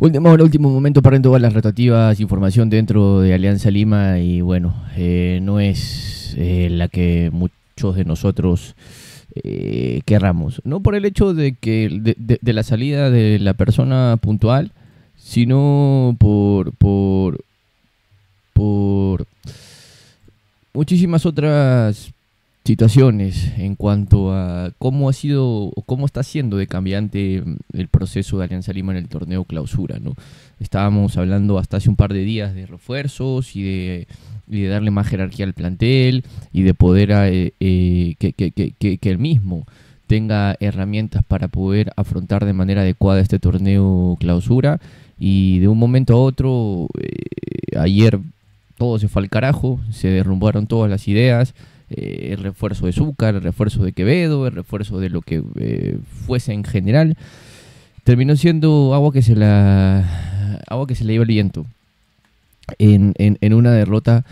Último, último momento para todas las rotativas, información dentro de Alianza Lima y bueno, eh, no es eh, la que muchos de nosotros eh, querramos. No por el hecho de, que, de la salida de la persona puntual, sino por, por, por muchísimas otras situaciones en cuanto a cómo ha sido cómo está siendo de cambiante mm, el proceso de Alianza Lima en el torneo clausura. ¿no? Estábamos hablando hasta hace un par de días de refuerzos y de, darle más jerarquía al plantel y de poder eh, eh, que, que, el mismo tenga herramientas para poder afrontar de manera adecuada este torneo clausura y de un momento a otro eh, ayer todo se fue al carajo, se derrumbaron todas las ideas, eh, el refuerzo de Zúcar, el refuerzo de Quevedo, el refuerzo de lo que eh, fuese en general, terminó siendo agua que se la agua que se le iba el viento en, una derrota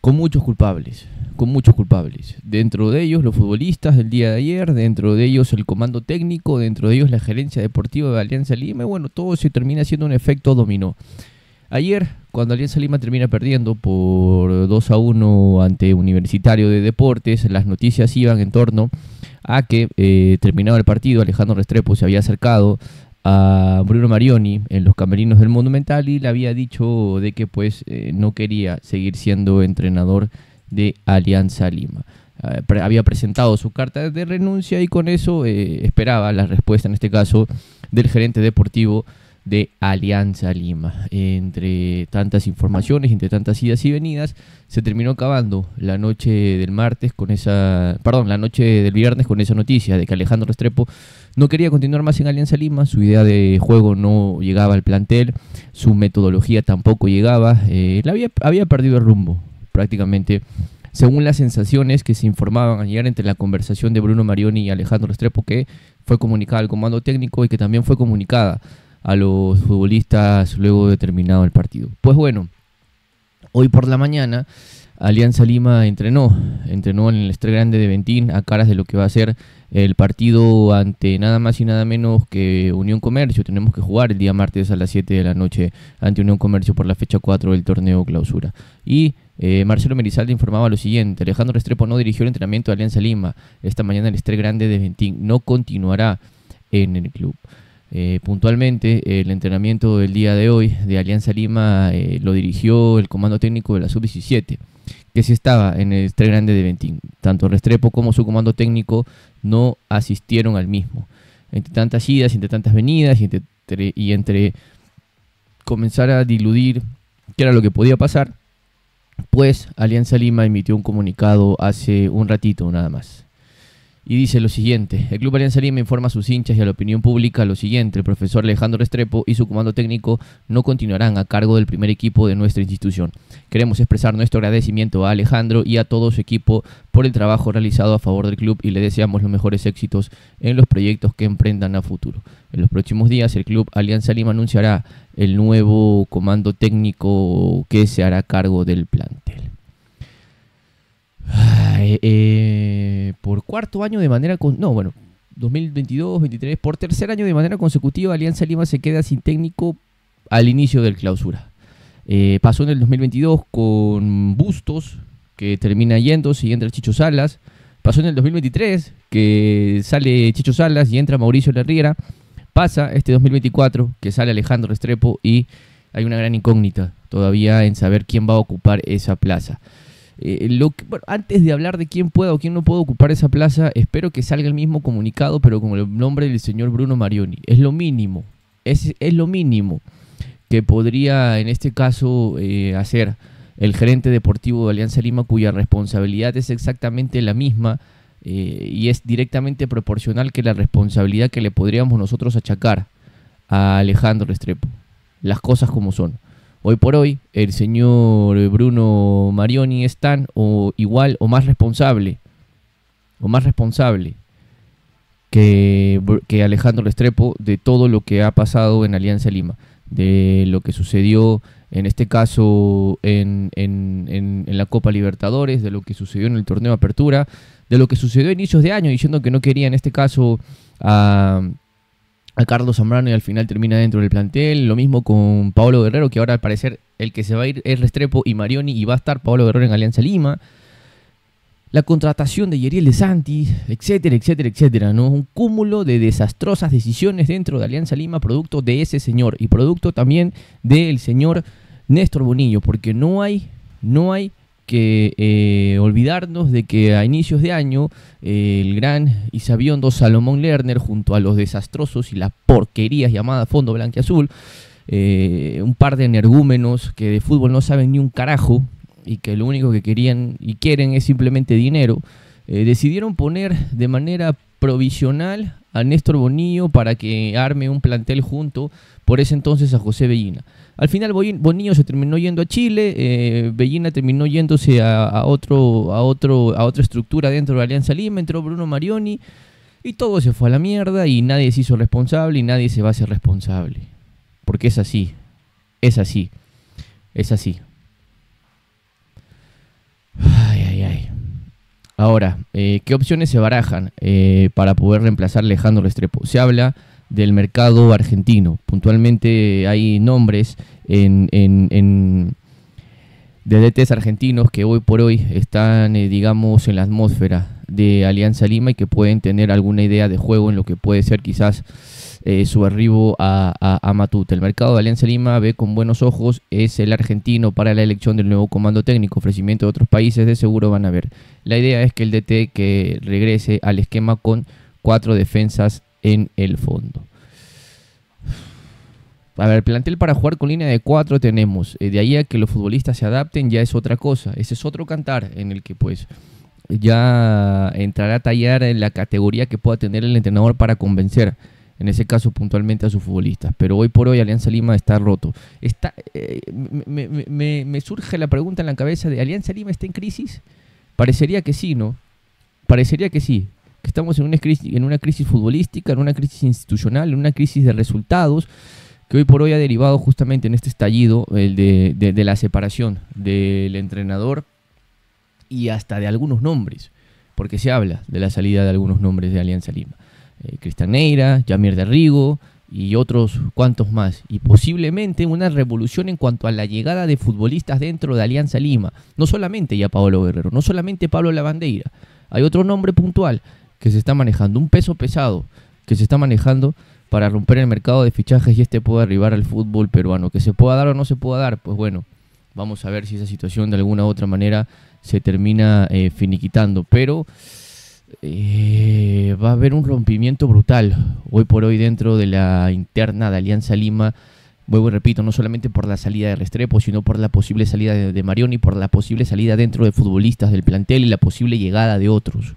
con muchos culpables, con muchos culpables. Dentro de ellos los futbolistas del día de ayer, dentro de ellos el comando técnico, dentro de ellos la gerencia deportiva de Alianza Lima, bueno, todo se termina siendo un efecto dominó. Ayer cuando Alianza Lima termina perdiendo por 2 a 1 ante Universitario de Deportes, las noticias iban en torno a que eh, terminaba terminado el partido, Alejandro Restrepo se había acercado a Bruno Marioni en los camerinos del Monumental y le había dicho de que pues eh, no quería seguir siendo entrenador de Alianza Lima. Ah, había presentado su carta de renuncia y con eso eh, esperaba la respuesta en este caso del gerente deportivo de Alianza Lima. Entre tantas informaciones, entre tantas idas y venidas, se terminó acabando la noche del martes con esa, perdón, la noche del viernes con esa noticia de que Alejandro Restrepo no quería continuar más en Alianza Lima, su idea de juego no llegaba al plantel, su metodología tampoco llegaba, eh, había, perdido el rumbo prácticamente. Según las sensaciones que se informaban ayer entre la conversación de Bruno Marioni y Alejandro Restrepo, que fue comunicada al comando técnico y que también fue comunicada a los futbolistas luego de terminado el partido. Pues bueno, hoy por la mañana Alianza Lima entrenó, entrenó en el Estre Grande de Ventín a caras de lo que va a ser el partido ante nada más y nada menos que Unión Comercio. Tenemos que jugar el día martes a las 7 de la noche ante Unión Comercio por la fecha 4 del torneo clausura. Y eh, Marcelo Merizalde informaba lo siguiente, Alejandro Restrepo no dirigió el entrenamiento de Alianza Lima. Esta mañana el Estre Grande de Ventín no continuará en el club. Eh, puntualmente, el entrenamiento del día de hoy de Alianza Lima eh, lo dirigió el comando técnico de la sub-17, que se estaba en el Tres Grande de Ventín. Tanto Restrepo como su comando técnico no asistieron al mismo. Entre tantas idas, entre tantas venidas y entre, y entre comenzar a diludir qué era lo que podía pasar, pues Alianza Lima emitió un comunicado hace un ratito nada más. Y dice lo siguiente, el Club Alianza Lima informa a sus hinchas y a la opinión pública lo siguiente, el profesor Alejandro Restrepo y su comando técnico no continuarán a cargo del primer equipo de nuestra institución. Queremos expresar nuestro agradecimiento a Alejandro y a todo su equipo por el trabajo realizado a favor del club y le deseamos los mejores éxitos en los proyectos que emprendan a futuro. En los próximos días el Club Alianza Lima anunciará el nuevo comando técnico que se hará cargo del plan. Eh, por cuarto año de manera... no, bueno, 2022 2023 Por tercer año de manera consecutiva, Alianza Lima se queda sin técnico al inicio del clausura. Eh, pasó en el 2022 con Bustos, que termina yendo, y entra Chicho Salas. Pasó en el 2023, que sale Chicho Salas y entra Mauricio Larriera. Pasa este 2024, que sale Alejandro Restrepo y hay una gran incógnita todavía en saber quién va a ocupar esa plaza. Eh, antes de hablar de quién pueda o quién no puede ocupar esa plaza, espero que salga el mismo comunicado, pero con el nombre del señor Bruno Marioni. Es lo mínimo, es, lo mínimo que podría en este caso eh, hacer el gerente deportivo de Alianza Lima, cuya responsabilidad es exactamente la misma eh, y es directamente proporcional que la responsabilidad que le podríamos nosotros achacar a Alejandro Estrepo. Las cosas como son. Hoy por hoy, el señor Bruno Marioni es tan o igual o más responsable, o más responsable que, Alejandro Restrepo de todo lo que ha pasado en Alianza Lima, de lo que sucedió en este caso en, la Copa Libertadores, de lo que sucedió en el torneo apertura, de lo que sucedió a inicios de año, diciendo que no quería en este caso a a Carlos Zambrano y al final termina dentro del plantel. Lo mismo con Pablo Guerrero, que ahora al parecer el que se va a ir es Restrepo y Marioni y va a estar Pablo Guerrero en Alianza Lima. La contratación de Yeriel de Santi, etcétera, etcétera, etcétera. ¿no? Un cúmulo de desastrosas decisiones dentro de Alianza Lima, producto de ese señor y producto también del señor Néstor Bonillo, porque no hay, no hay que eh, olvidarnos de que a inicios de año eh, el gran y sabiondo Salomón Lerner, junto a los desastrosos y las porquerías llamadas Fondo Blanque Azul, eh, un par de energúmenos que de fútbol no saben ni un carajo y que lo único que querían y quieren es simplemente dinero, decidieron poner de manera provisional a Néstor Bonillo para que arme un plantel junto, por ese entonces a José Bellina. Al final Bonillo se terminó yendo a Chile, eh, Bellina terminó yéndose a, otro, a, otro, a otra estructura dentro de Alianza Lima, entró Bruno Marioni y todo se fue a la mierda y nadie se hizo responsable y nadie se va a hacer responsable. Porque es así, es así, es así. Ay, ay, ay. Ahora, eh, ¿qué opciones se barajan eh, para poder reemplazar a Alejandro Restrepo? Se habla del mercado argentino. Puntualmente hay nombres en, de DTs argentinos que hoy por hoy están, eh, digamos, en la atmósfera de Alianza Lima y que pueden tener alguna idea de juego en lo que puede ser quizás eh, su arribo a, a, Matute. El mercado de Alianza Lima ve con buenos ojos, es el argentino para la elección del nuevo comando técnico, ofrecimiento de otros países de seguro van a ver. La idea es que el DT que regrese al esquema con cuatro defensas en el fondo. A ver, plantel para jugar con línea de cuatro tenemos. Eh, de ahí a que los futbolistas se adapten ya es otra cosa. Ese es otro cantar en el que pues ya entrará a tallar en la categoría que pueda tener el entrenador para convencer, en ese caso puntualmente a sus futbolistas. Pero hoy por hoy Alianza Lima está roto. Está, eh, me, surge la pregunta en la cabeza de ¿Alianza Lima está en crisis? Parecería que sí, ¿no? Parecería que sí, estamos en una, crisis, en una crisis futbolística, en una crisis institucional, en una crisis de resultados que hoy por hoy ha derivado justamente en este estallido el de, la separación del entrenador y hasta de algunos nombres, porque se habla de la salida de algunos nombres de Alianza Lima. Eh, Cristian Neira, Yamir Derrigo y otros cuantos más. Y posiblemente una revolución en cuanto a la llegada de futbolistas dentro de Alianza Lima. No solamente ya Pablo Guerrero, no solamente Pablo Lavandeira. Hay otro nombre puntual, que se está manejando, un peso pesado que se está manejando para romper el mercado de fichajes y este pueda arribar al fútbol peruano. Que se pueda dar o no se pueda dar, pues bueno, vamos a ver si esa situación de alguna u otra manera se termina eh, finiquitando. Pero eh, va a haber un rompimiento brutal hoy por hoy dentro de la interna de Alianza Lima. Vuelvo y repito, no solamente por la salida de Restrepo, sino por la posible salida de, de Marioni, por la posible salida dentro de futbolistas del plantel y la posible llegada de otros.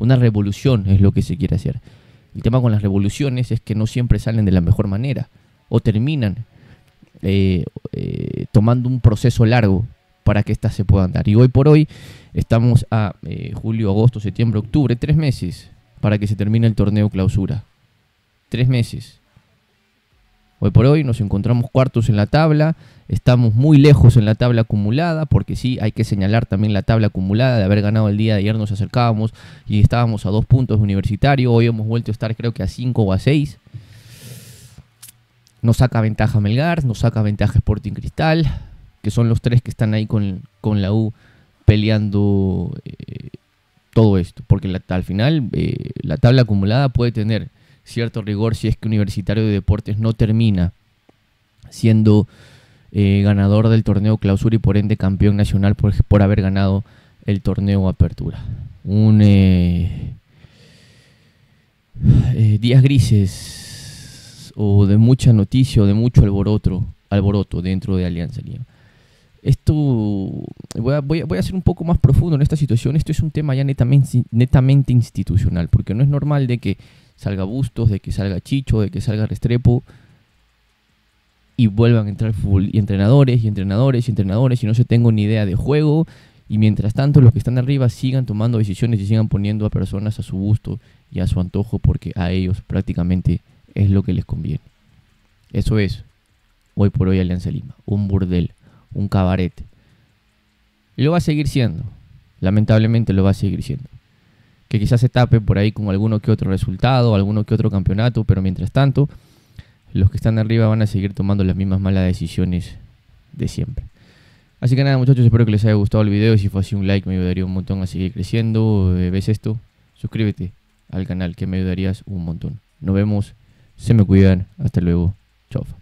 Una revolución es lo que se quiere hacer. El tema con las revoluciones es que no siempre salen de la mejor manera o terminan eh, eh, tomando un proceso largo para que éstas se puedan dar. Y hoy por hoy estamos a eh, julio, agosto, septiembre, octubre, tres meses para que se termine el torneo clausura. Tres meses. Hoy por hoy nos encontramos cuartos en la tabla, estamos muy lejos en la tabla acumulada, porque sí, hay que señalar también la tabla acumulada, de haber ganado el día de ayer nos acercábamos y estábamos a dos puntos de universitario, hoy hemos vuelto a estar creo que a cinco o a seis. Nos saca ventaja Melgar, nos saca ventaja Sporting Cristal, que son los tres que están ahí con, la U peleando eh, todo esto, porque al final eh, la tabla acumulada puede tener cierto rigor si es que Universitario de Deportes no termina siendo eh, ganador del torneo clausura y por ende campeón nacional por, haber ganado el torneo apertura. Un eh, eh, días grises o de mucha noticia o de mucho alboroto, alboroto dentro de Alianza Lima. Esto voy a, voy, ser un poco más profundo en esta situación. Esto es un tema ya netamente, netamente institucional, porque no es normal de que salga Bustos, de que salga Chicho, de que salga Restrepo y vuelvan a entrar full, y entrenadores y entrenadores y entrenadores y no se tengo ni idea de juego y mientras tanto los que están arriba sigan tomando decisiones y sigan poniendo a personas a su gusto y a su antojo porque a ellos prácticamente es lo que les conviene. Eso es hoy por hoy Alianza Lima, un burdel, un cabaret. lo va a seguir siendo, lamentablemente lo va a seguir siendo que quizás se tape por ahí con alguno que otro resultado, alguno que otro campeonato, pero mientras tanto, los que están arriba van a seguir tomando las mismas malas decisiones de siempre. Así que nada muchachos, espero que les haya gustado el video. Si fue así un like me ayudaría un montón a seguir creciendo. Eh, ¿Ves esto? Suscríbete al canal que me ayudarías un montón. Nos vemos, se me cuidan, hasta luego, chao.